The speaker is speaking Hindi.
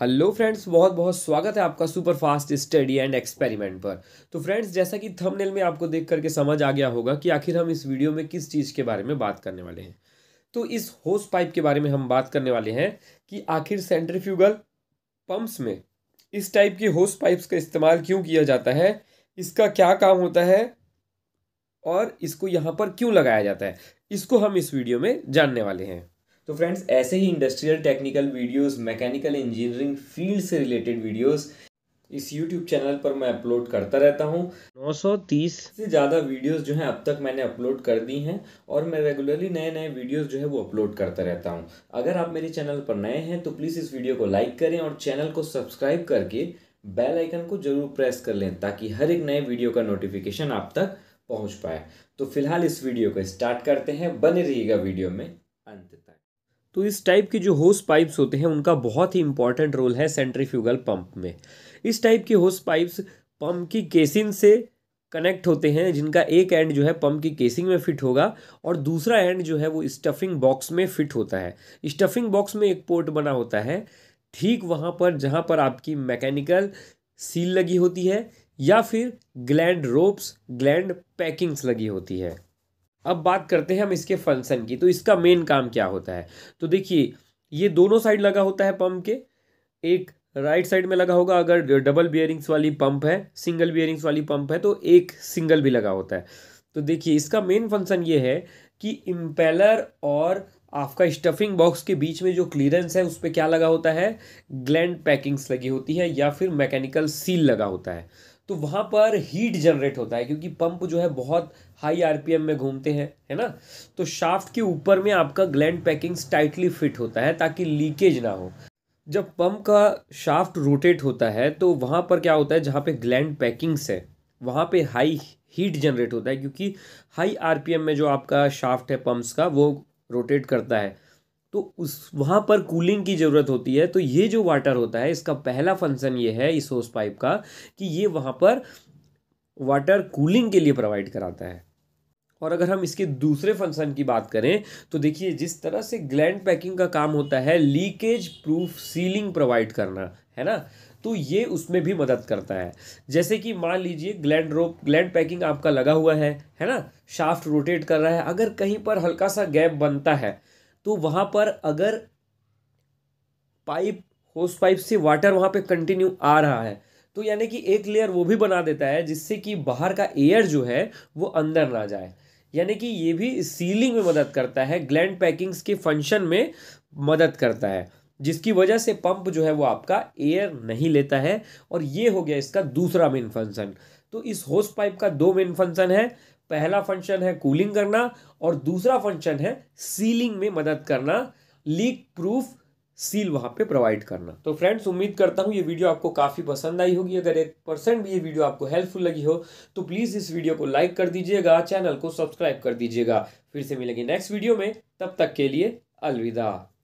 हेलो फ्रेंड्स बहुत बहुत स्वागत है आपका super fast study and experiment पर तो फ्रेंड्स जैसा कि थंबनेल में आपको देख करके समझ आ गया होगा कि आखिर हम इस वीडियो में किस चीज़ के बारे में बात करने वाले हैं तो इस होस पाइप के बारे में हम बात करने वाले हैं कि आखिर सेंट्रीफ्यूगल पम्प्स में इस टाइप के होस पाइप्स का इस्तेमाल क्यों किया जाता है इसका क्या काम होता है और इसको यहाँ पर क्यों लगाया जाता है इसको हम इस वीडियो में जानने वाले हैं तो फ्रेंड्स ऐसे ही industrial technical videos mechanical engineering field से रिलेटेड वीडियोस इस यूट्यूब चैनल पर मैं अपलोड करता रहता हूँ 930 से ज़्यादा वीडियोस जो हैं अब तक मैंने अपलोड कर दी हैं और मैं रेगुलरली नए नए वीडियोस जो है वो अपलोड करता रहता हूँ अगर आप मेरे चैनल पर नए हैं तो प्लीज़ इस वीडियो को लाइक करें और चैनल को सब्सक्राइब करके बेल आइकन को ज़रूर प्रेस कर लें ताकि हर एक नए वीडियो का नोटिफिकेशन आप तक पहुँच पाए तो फिलहाल इस वीडियो को स्टार्ट करते हैं बने रहिएगा वीडियो में अंत तक तो इस टाइप के जो होस पाइप्स होते हैं उनका बहुत ही इंपॉर्टेंट रोल है सेंट्रीफ्यूगल पंप में इस टाइप के होस पाइप्स पंप की केसिंग से कनेक्ट होते हैं जिनका एक एंड जो है पंप की केसिंग में फिट होगा और दूसरा एंड जो है वो स्टफिंग बॉक्स में फिट होता है स्टफिंग बॉक्स में एक पोर्ट बना होता है ठीक वहाँ पर जहाँ पर आपकी मैकेनिकल सील लगी होती है या फिर ग्लैंड रोप्स ग्लैंड पैकिंग्स लगी होती है अब बात करते हैं हम इसके फंक्शन की तो इसका मेन काम क्या होता है तो देखिए ये दोनों साइड लगा होता है पंप के एक राइट साइड में लगा होगा अगर डबल बियरिंग्स वाली पंप है सिंगल बियरिंग्स वाली पंप है तो एक सिंगल भी लगा होता है तो देखिए इसका मेन फंक्शन ये है कि इम्पेलर और आपका स्टफिंग बॉक्स के बीच में जो क्लियरेंस है उस पर क्या लगा होता है ग्लैंड पैकिंग्स लगी होती है या फिर मैकेनिकल सील लगा होता है तो वहाँ पर हीट जनरेट होता है क्योंकि पंप जो है बहुत हाई आरपीएम में घूमते हैं है ना तो शाफ्ट के ऊपर में आपका ग्लैंड पैकिंग्स टाइटली फिट होता है ताकि लीकेज ना हो जब पंप का शाफ्ट रोटेट होता है तो वहाँ पर क्या होता है जहाँ पे ग्लैंड पैकिंग्स है वहाँ पे हाई हीट जनरेट होता है क्योंकि हाई आरपीएम में जो आपका शाफ्ट है पंप्स का वो रोटेट करता है तो उस वहाँ पर कूलिंग की ज़रूरत होती है तो ये जो वाटर होता है इसका पहला फंक्शन ये है इस होस पाइप का कि ये वहाँ पर वाटर कूलिंग के लिए प्रोवाइड कराता है और अगर हम इसके दूसरे फंक्शन की बात करें तो देखिए जिस तरह से ग्लैंड पैकिंग का काम होता है लीकेज प्रूफ सीलिंग प्रोवाइड करना है ना तो ये उसमें भी मदद करता है जैसे कि मान लीजिए ग्लैंड रोप ग्लैंड पैकिंग आपका लगा हुआ है है ना शाफ्ट रोटेट कर रहा है अगर कहीं पर हल्का सा गैप बनता है तो वहाँ पर अगर पाइप होस पाइप से वाटर वहाँ पे कंटिन्यू आ रहा है तो यानी कि एक लेयर वो भी बना देता है जिससे कि बाहर का एयर जो है वो अंदर ना जाए यानी कि ये भी सीलिंग में मदद करता है ग्लैंड पैकिंग्स के फंक्शन में मदद करता है जिसकी वजह से पंप जो है वो आपका एयर नहीं लेता है और ये हो गया इसका दूसरा मेन फंक्शन तो इस होस पाइप का दो मेन फंक्शन है पहला फंक्शन है कूलिंग करना और दूसरा फंक्शन है सीलिंग में मदद करना लीक प्रूफ सील वहाँ पे प्रोवाइड करना तो फ्रेंड्स उम्मीद करता हूँ ये वीडियो आपको काफ़ी पसंद आई होगी अगर एक परसेंट भी ये वीडियो आपको हेल्पफुल लगी हो तो प्लीज़ इस वीडियो को लाइक कर दीजिएगा चैनल को सब्सक्राइब कर दीजिएगा फिर से मिलेंगे नेक्स्ट वीडियो में तब तक के लिए अलविदा